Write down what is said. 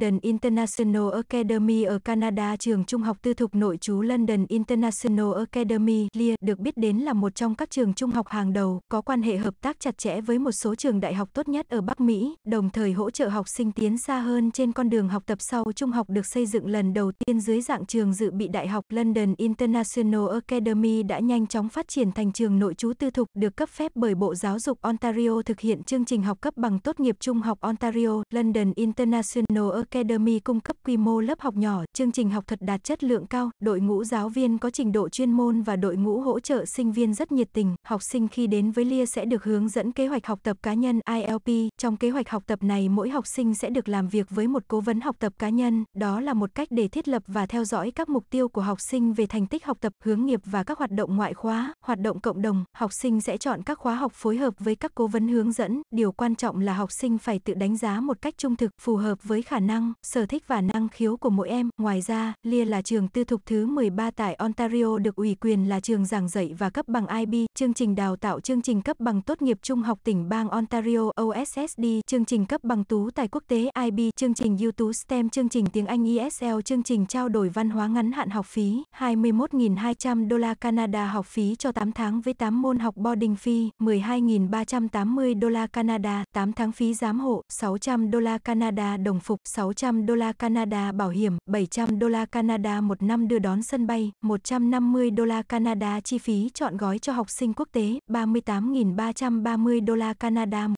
London International Academy ở Canada trường trung học tư thục nội trú London International Academy LIA được biết đến là một trong các trường trung học hàng đầu, có quan hệ hợp tác chặt chẽ với một số trường đại học tốt nhất ở Bắc Mỹ, đồng thời hỗ trợ học sinh tiến xa hơn trên con đường học tập sau trung học được xây dựng lần đầu tiên dưới dạng trường dự bị đại học London International Academy đã nhanh chóng phát triển thành trường nội trú tư thục được cấp phép bởi Bộ Giáo dục Ontario thực hiện chương trình học cấp bằng tốt nghiệp trung học Ontario, London International Academy cung cấp quy mô lớp học nhỏ, chương trình học thật đạt chất lượng cao, đội ngũ giáo viên có trình độ chuyên môn và đội ngũ hỗ trợ sinh viên rất nhiệt tình. Học sinh khi đến với LIA sẽ được hướng dẫn kế hoạch học tập cá nhân ILP. Trong kế hoạch học tập này, mỗi học sinh sẽ được làm việc với một cố vấn học tập cá nhân. Đó là một cách để thiết lập và theo dõi các mục tiêu của học sinh về thành tích học tập, hướng nghiệp và các hoạt động ngoại khóa, hoạt động cộng đồng. Học sinh sẽ chọn các khóa học phối hợp với các cố vấn hướng dẫn. Điều quan trọng là học sinh phải tự đánh giá một cách trung thực, phù hợp với khả năng năng, sở thích và năng khiếu của mỗi em. Ngoài ra, Lia là trường tư thục thứ 13 tại Ontario được ủy quyền là trường giảng dạy và cấp bằng IB, chương trình đào tạo chương trình cấp bằng tốt nghiệp trung học tỉnh bang Ontario OSSD, chương trình cấp bằng tú tài quốc tế IB, chương trình ưu tú STEM, chương trình tiếng Anh ESL, chương trình trao đổi văn hóa ngắn hạn học phí, 21.200 đô la Canada học phí cho 8 tháng với 8 môn học boarding fee, 12.380 đô la Canada, 8 tháng phí giám hộ, 600 đô la Canada đồng phục, 6 600 đô la Canada bảo hiểm, 700 đô la Canada một năm đưa đón sân bay, 150 đô la Canada chi phí chọn gói cho học sinh quốc tế, 38.330 đô la Canada